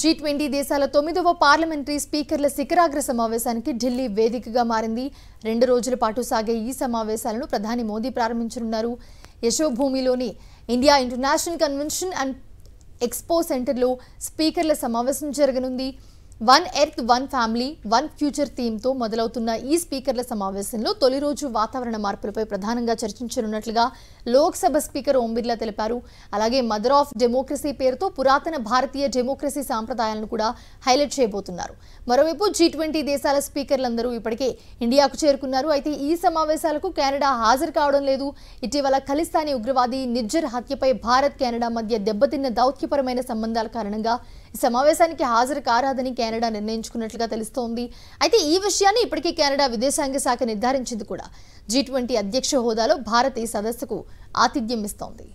G twenty దేశాల తొమ్మిదవ parliamentary స్పీకర్ల శిఖరాగ్ర సమావేశానికి ఢిల్లీ వేదికగా మారింది రెండు రోజుల పాటు సాగే ఈ సమావేశాలను ప్రధాని మోదీ ప్రారంభించనున్నారు యశోభూమిలోని India international convention and expo సెంటర్లో స్పీకర్ల సమావేశం జరగనుంది one earth one family one future థీమ్తో మొదలవుతున్న ఈ స్పీకర్ల సమావేశంలో తొలి రోజు వాతావరణ మార్పులపై ప్రధానంగా చర్చించనున్నట్లుగా లోక్సభ స్పీకర్ ఓం బిర్లా తెలిపారు అలాగే మదర్ ఆఫ్ డెమోక్రసీ పేరుతో పురాతన భారతీయ డెమోక్రసీ సాంప్రదాయాలను కూడా హైలైట్ చేయబోతున్నారు మరోవైపు జీ ట్వంటీ దేశాల స్పీకర్లందరూ ఇప్పటికే ఇండియాకు చేరుకున్నారు అయితే ఈ సమావేశాలకు కెనడా హాజరు కావడం లేదు ఇటీవల ఖలిస్తానీ ఉగ్రవాది నిజ్జర్ హత్యపై భారత్ కెనడా మధ్య దెబ్బతిన్న దౌత్యపరమైన సంబంధాల కారణంగా ఈ సమావేశానికి హాజరు కారాదని కెనడా నిర్ణయించుకున్నట్లుగా తెలుస్తోంది అయితే ఈ విషయాన్ని ఇప్పటికే కెనడా విదేశాంగ శాఖ నిర్ధారించింది కూడా జీ ట్వంటీ అధ్యక్ష హోదాలో భారత్ ఈ సదస్సుకు ఆతిథ్యం ఇస్తోంది